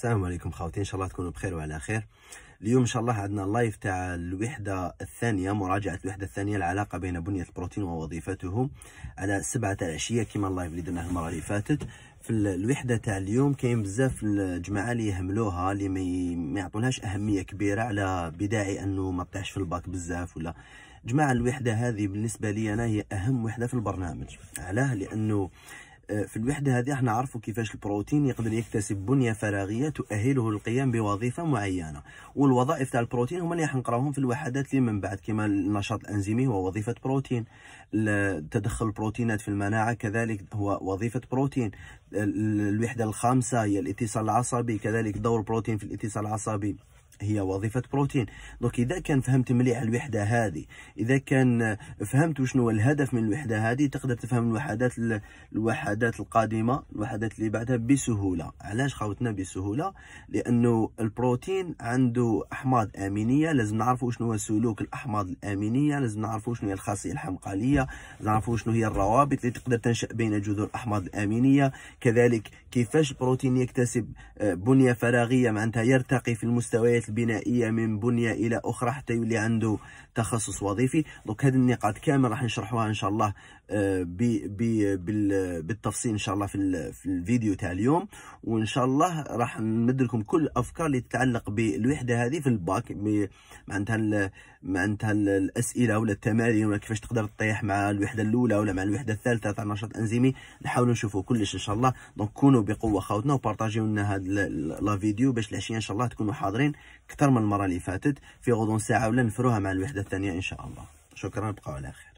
السلام عليكم خاوتي ان شاء الله تكونوا بخير وعلى خير اليوم ان شاء الله عندنا اللايف تاع الوحده الثانيه مراجعه الوحده الثانيه العلاقه بين بنيه البروتين ووظيفته على سبعة تاع العشيه كيما اللايف اللي درناه المره اللي فاتت في الوحده تاع اليوم كاين بزاف الجماعه اللي يهملوها اللي ما يعطوناش اهميه كبيره على بداعي انه ما طيحش في الباك بزاف ولا جماعه الوحده هذه بالنسبه لي انا هي اهم وحده في البرنامج علاه لانه في الوحدة هذه احنا عرفوا كيفاش البروتين يقدر يكتسب بنية فراغية تؤهله للقيام بوظيفة معينة والوظائف تاع البروتين هما اللي حنقراوهم في الوحدات اللي من بعد كما النشاط الأنزيمي هو وظيفة بروتين تدخل البروتينات في المناعة كذلك هو وظيفة بروتين الوحدة الخامسة هي الاتصال العصبي كذلك دور البروتين في الاتصال العصبي هي وظيفة بروتين دونك إذا كان فهمت مليح الوحدة هذه إذا كان فهمت شنو الهدف من الوحدة هذه تقدر تفهم الوحدات الوحدات القادمة الوحدات اللي بعدها بسهولة علاش خاوتنا بسهولة لأنه البروتين عنده أحماض أمينية لازم نعرفوا شنو هو سلوك الأحماض الأمينية لازم نعرفوا شنو هي الخاصية الحمقالية لازم نعرفوا شنو هي الروابط اللي تقدر تنشأ بين جذور الأحماض الأمينية كذلك كيفاش البروتين يكتسب آه، بنية فراغية معناتها يرتقي في المستويات احداث بنائيه من بنيه الى اخرى حتى يولي عنده تخصص وظيفي دونك هذه النقاط كامل راح نشرحوها ان شاء الله بي آه، بي بالتفصيل ان شاء الله في, في الفيديو تاع اليوم وان شاء الله راح نمد لكم كل الافكار اللي تتعلق بالوحده هذه في الباك معناتها معناتها الاسئله ولا التمارين ولا كيفاش تقدر تطيح مع الوحده الاولى ولا مع الوحده الثالثه تاع النشاط الانزيمي نحاولوا نشوفوا كلش ان شاء الله دونك كونوا بقوه خاوتنا وبارطاجيو لنا هذا لا فيديو باش العشيه ان شاء الله تكونوا حاضرين اكثر من المره اللي فاتت في غضون ساعه ولا نفروها مع الوحده الثانيه ان شاء الله شكرا بقاو على خير